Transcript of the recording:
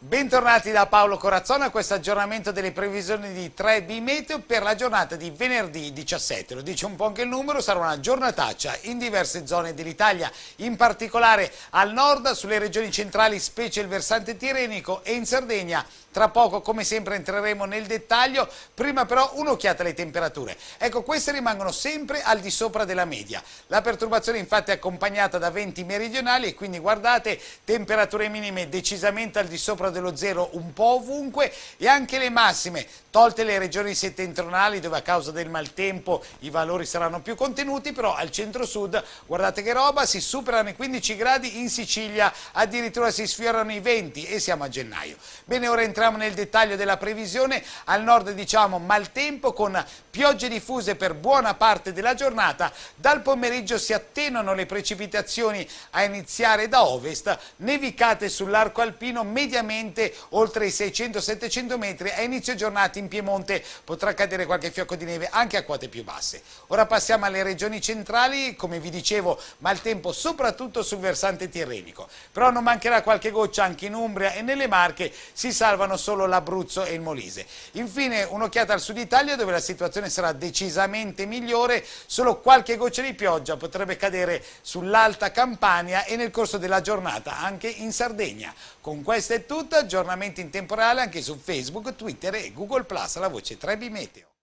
Bentornati da Paolo Corazzona a questo aggiornamento delle previsioni di 3B Meteo per la giornata di venerdì 17. Lo dice un po' anche il numero, sarà una giornataccia in diverse zone dell'Italia, in particolare al nord, sulle regioni centrali, specie il versante tirenico e in Sardegna. Tra poco, come sempre, entreremo nel dettaglio, prima però un'occhiata alle temperature. Ecco, queste rimangono sempre al di sopra della media. La perturbazione infatti è accompagnata da venti meridionali e quindi guardate temperature minime decisamente al di sopra meno dello zero un po' ovunque e anche le massime, tolte le regioni settentrionali dove a causa del maltempo i valori saranno più contenuti, però al centro-sud, guardate che roba, si superano i 15 gradi in Sicilia, addirittura si sfiorano i 20 e siamo a gennaio. Bene, ora entriamo nel dettaglio della previsione, al nord diciamo maltempo con piogge diffuse per buona parte della giornata, dal pomeriggio si attenuano le precipitazioni a iniziare da ovest, nevicate sull'arco alpino mediamente localmente oltre i 600-700 metri, a inizio giornata in Piemonte potrà cadere qualche fiocco di neve anche a quote più basse. Ora passiamo alle regioni centrali, come vi dicevo, maltempo soprattutto sul versante tirrenico, però non mancherà qualche goccia anche in Umbria e nelle Marche, si salvano solo l'Abruzzo e il Molise. Infine un'occhiata al sud Italia dove la situazione sarà decisamente migliore, solo qualche goccia di pioggia potrebbe cadere sull'alta Campania e nel corso della giornata anche in Sardegna. Con questo è tutto aggiornamenti in temporale anche su Facebook, Twitter e Google Plus, la voce 3B Meteo.